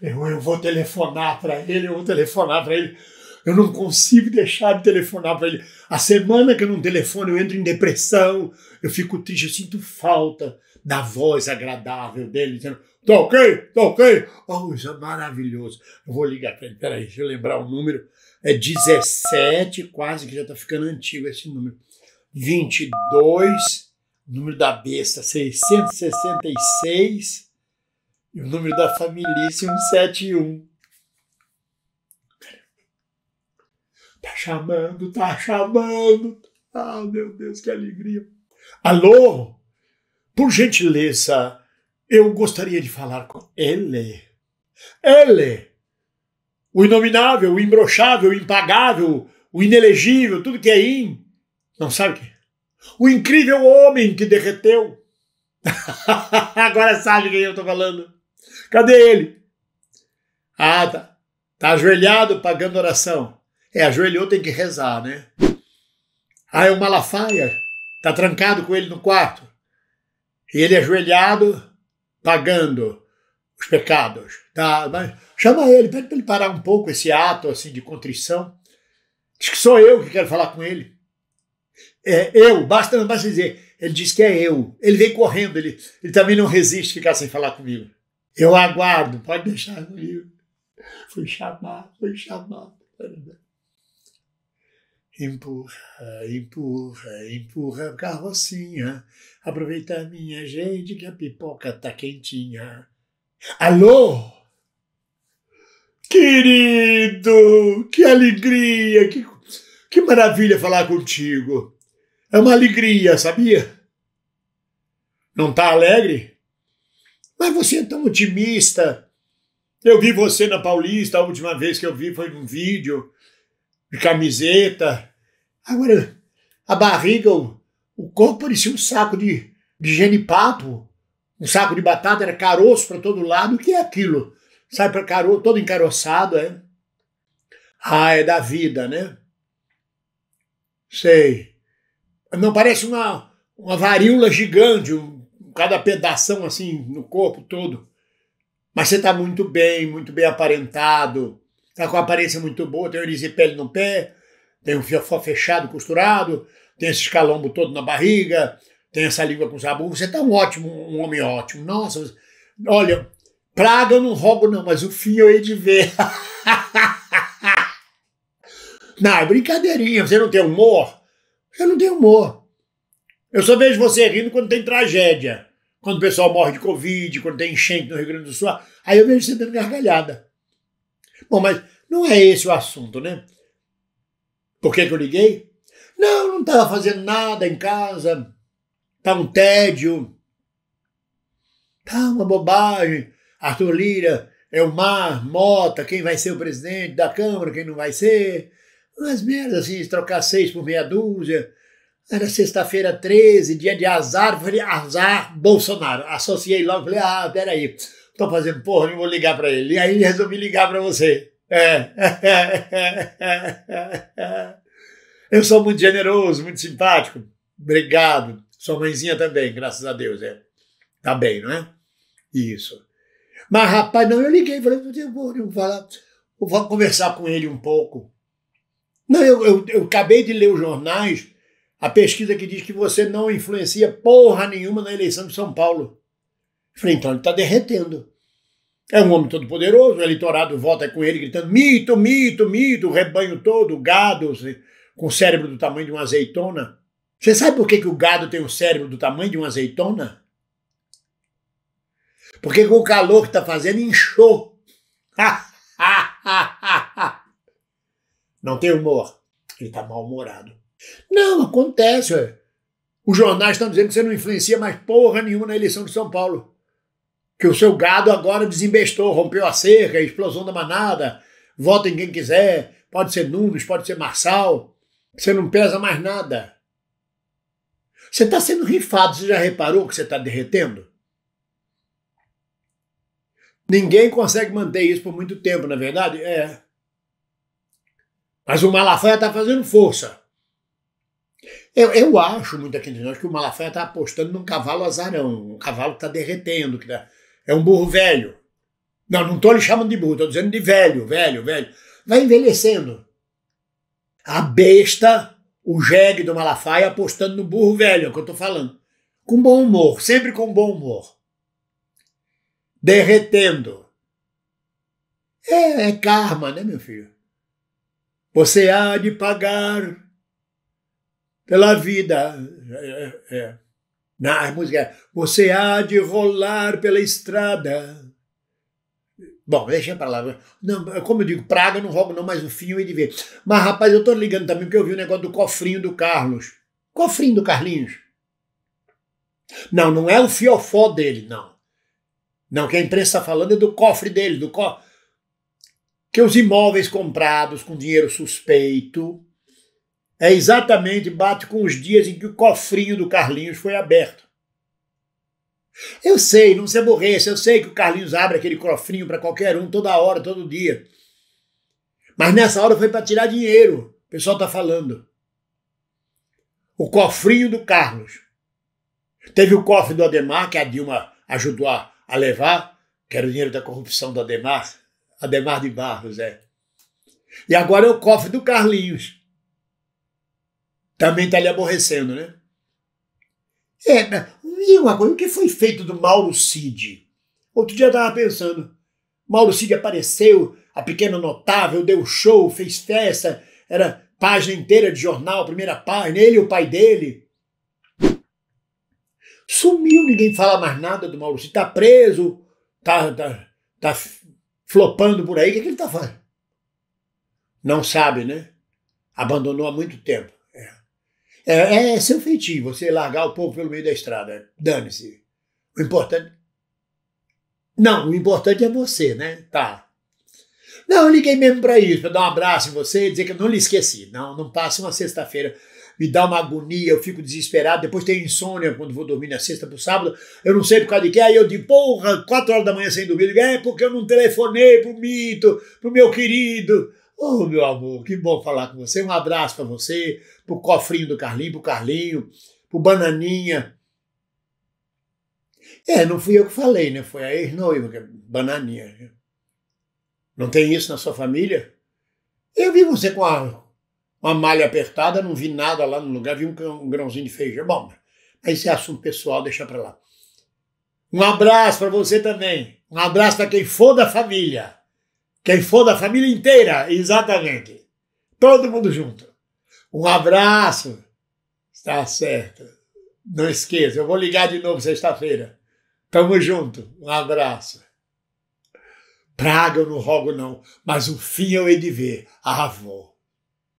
Eu, eu vou telefonar para ele, eu vou telefonar para ele. Eu não consigo deixar de telefonar para ele. A semana que eu não telefono, eu entro em depressão, eu fico triste, eu sinto falta da voz agradável dele, dizendo: tô ok, tô ok. Oh, isso é maravilhoso. Eu vou ligar para ele, peraí, deixa eu lembrar o número. É 17, quase que já está ficando antigo esse número. 22, número da besta, 666. E o número da família é 171. Tá chamando, tá chamando. Ah, meu Deus, que alegria. Alô? Por gentileza, eu gostaria de falar com ele. Ele! O inominável, o imbrochável, o impagável, o inelegível, tudo que é in. Não sabe quem? O incrível homem que derreteu. Agora sabe quem eu tô falando. Cadê ele? Ah, tá. Tá ajoelhado pagando oração. É, ajoelhou tem que rezar, né? Ah, é o Malafaia. Tá trancado com ele no quarto. E ele é ajoelhado pagando os pecados. Tá? Mas chama ele, pede para ele parar um pouco esse ato assim de contrição. Diz que sou eu que quero falar com ele. É eu, basta, basta dizer. Ele diz que é eu. Ele vem correndo, ele, ele também não resiste ficar sem falar comigo. Eu aguardo, pode deixar comigo. Fui chamado, fui chamado. Empurra, empurra, empurra a carrocinha. Aproveita a minha gente que a pipoca tá quentinha. Alô? Querido, que alegria, que, que maravilha falar contigo. É uma alegria, sabia? Não tá alegre? Mas você é tão otimista. Eu vi você na Paulista, a última vez que eu vi foi num vídeo, de camiseta. Agora, a barriga, o, o corpo parecia um saco de, de genipapo, um saco de batata, era caroço para todo lado. O que é aquilo? Sai para caroço, todo encaroçado, é? Ah, é da vida, né? Sei. Não parece uma, uma varíola gigante, um cada pedação assim no corpo todo. Mas você está muito bem, muito bem aparentado, está com a aparência muito boa, tem o erisipele no pé, tem o fiofó fechado, costurado, tem esse escalombo todo na barriga, tem essa língua com sabugo. Você está um ótimo, um homem ótimo. Nossa, olha, praga eu não roubo não, mas o fim eu hei de ver. não, é brincadeirinha, você não tem humor? Eu não tenho humor. Eu só vejo você rindo quando tem tragédia quando o pessoal morre de Covid, quando tem enchente no Rio Grande do Sul, aí eu vejo você dando gargalhada. Bom, mas não é esse o assunto, né? Por que, que eu liguei? Não, não estava fazendo nada em casa, tá um tédio, tá uma bobagem. Arthur Lira, Elmar, é Mota, quem vai ser o presidente da Câmara, quem não vai ser. Umas merdas assim, trocar seis por meia dúzia, era sexta-feira 13, dia de azar, falei, azar, Bolsonaro. Associei logo, falei, ah, peraí, tô fazendo porra, não vou ligar para ele. E aí resolvi ligar para você. É. Eu sou muito generoso, muito simpático. Obrigado. Sua mãezinha também, graças a Deus. É. Tá bem, não é? Isso. Mas, rapaz, não, eu liguei, falei, eu vou, eu vou falar, eu vou conversar com ele um pouco. Não, eu, eu, eu acabei de ler os jornais a pesquisa que diz que você não influencia porra nenhuma na eleição de São Paulo. Eu falei, então ele está derretendo. É um homem todo poderoso, o eleitorado vota com ele gritando mito, mito, mito, o rebanho todo, gado com o cérebro do tamanho de uma azeitona. Você sabe por que, que o gado tem o cérebro do tamanho de uma azeitona? Porque com o calor que está fazendo, inchou. Não tem humor. Ele está mal-humorado. Não, acontece. Ué. Os jornais estão dizendo que você não influencia mais porra nenhuma na eleição de São Paulo. Que o seu gado agora desembestou, rompeu a cerca, explosão da manada, vota em quem quiser, pode ser Nunes, pode ser Marçal, você não pesa mais nada. Você está sendo rifado, você já reparou que você está derretendo? Ninguém consegue manter isso por muito tempo, na é verdade? É. Mas o Malafaia está fazendo força. Eu, eu acho muito aqui entre nós que o Malafaia está apostando num cavalo azarão, um cavalo que está derretendo, que tá, é um burro velho. Não, não estou lhe chamando de burro, estou dizendo de velho, velho, velho. Vai envelhecendo. A besta, o jegue do Malafaia apostando no burro velho, é o que eu estou falando. Com bom humor, sempre com bom humor. Derretendo. É, é karma, né, meu filho? Você há de pagar pela vida. É, é. é. Na música, você há de rolar pela estrada. Bom, deixa a palavra Não, como eu digo, praga, não roubo não, mas o fio e de ver. Mas, rapaz, eu tô ligando também porque eu vi o negócio do cofrinho do Carlos. Cofrinho do Carlinhos. Não, não é o fiofó dele, não. Não, o que a imprensa está falando é do cofre dele, do co... que os imóveis comprados com dinheiro suspeito é exatamente bate com os dias em que o cofrinho do Carlinhos foi aberto. Eu sei, não se aborreça, eu sei que o Carlinhos abre aquele cofrinho para qualquer um toda hora, todo dia. Mas nessa hora foi para tirar dinheiro, o pessoal está falando. O cofrinho do Carlos. Teve o cofre do Ademar, que a Dilma ajudou a, a levar, que era o dinheiro da corrupção do Ademar, Ademar de Barros, é. E agora é o cofre do Carlinhos também está lhe aborrecendo, né? É, né? e uma coisa, o que foi feito do Mauro Cid? Outro dia eu estava pensando, Mauro Cid apareceu, a pequena notável, deu show, fez festa, era página inteira de jornal, primeira página, ele e o pai dele. Sumiu, ninguém fala mais nada do Mauro Cid, tá preso, tá, tá, tá flopando por aí, o que, é que ele tá fazendo? Não sabe, né? Abandonou há muito tempo. É, é, é seu feitiço você largar o povo pelo meio da estrada. Dane-se. O importante. Não, o importante é você, né? Tá. Não, eu liguei mesmo para isso, para dar um abraço em você e dizer que eu não lhe esqueci. Não, não passa uma sexta-feira. Me dá uma agonia, eu fico desesperado. Depois tem insônia quando vou dormir na sexta para o sábado. Eu não sei por causa de quê. Aí eu digo, porra, quatro horas da manhã sem dormir. Eu digo, é porque eu não telefonei pro mito, pro meu querido. Ô, oh, meu amor, que bom falar com você. Um abraço para você, pro cofrinho do Carlinho, pro Carlinho, pro Bananinha. É, não fui eu que falei, né? Foi a ex-noiva, é Bananinha. Né? Não tem isso na sua família? Eu vi você com a, uma malha apertada, não vi nada lá no lugar, vi um, um grãozinho de feijão. Bom, mas esse é assunto pessoal, deixa para lá. Um abraço para você também. Um abraço para quem for da família. Quem for da família inteira, exatamente. Todo mundo junto. Um abraço. Está certo. Não esqueça, eu vou ligar de novo sexta-feira. Tamo junto. Um abraço. Praga eu não rogo, não, mas o fim eu hei de ver. Avô.